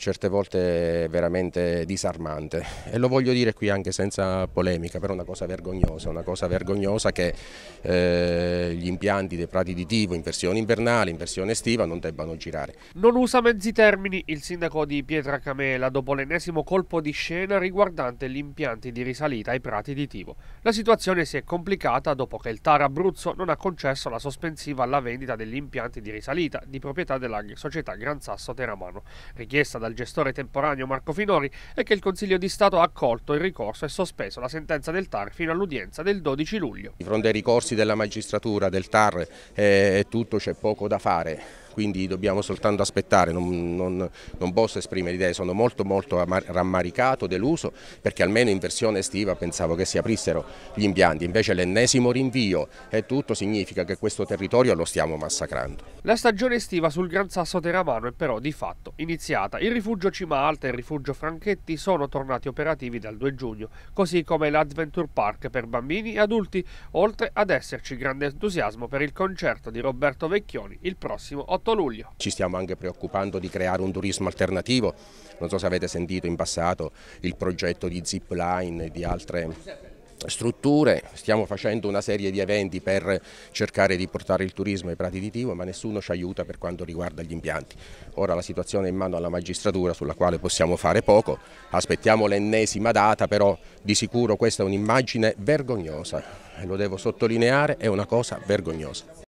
certe volte veramente disarmante e lo voglio dire qui anche senza polemica, però è una cosa vergognosa, una cosa vergognosa che eh, gli impianti dei prati di Tivo in versione invernale, in versione estiva non debbano girare. Non usa mezzi termini il sindaco di Pietra Camela dopo l'ennesimo colpo di scena riguardante gli impianti di risalita ai prati di Tivo. La situazione si è complicata dopo che il Tar Abruzzo non ha concesso la sospensiva alla vendita degli impianti di risalita di proprietà della società Gran Sasso Teramano, richiesta dal dal gestore temporaneo Marco Finori è che il Consiglio di Stato ha accolto il ricorso e sospeso la sentenza del TAR fino all'udienza del 12 luglio. Di fronte ai ricorsi della magistratura, del TAR e eh, tutto c'è poco da fare quindi dobbiamo soltanto aspettare, non, non, non posso esprimere idee, sono molto molto rammaricato, deluso perché almeno in versione estiva pensavo che si aprissero gli impianti, invece l'ennesimo rinvio e tutto significa che questo territorio lo stiamo massacrando. La stagione estiva sul Gran Sasso Teramano è però di fatto iniziata, il rifugio Cima Alta e il rifugio Franchetti sono tornati operativi dal 2 giugno, così come l'Adventure Park per bambini e adulti, oltre ad esserci grande entusiasmo per il concerto di Roberto Vecchioni il prossimo 8 28 luglio. Ci stiamo anche preoccupando di creare un turismo alternativo, non so se avete sentito in passato il progetto di Zipline e di altre strutture, stiamo facendo una serie di eventi per cercare di portare il turismo ai prati di Tivo, ma nessuno ci aiuta per quanto riguarda gli impianti. Ora la situazione è in mano alla magistratura sulla quale possiamo fare poco, aspettiamo l'ennesima data, però di sicuro questa è un'immagine vergognosa, lo devo sottolineare, è una cosa vergognosa.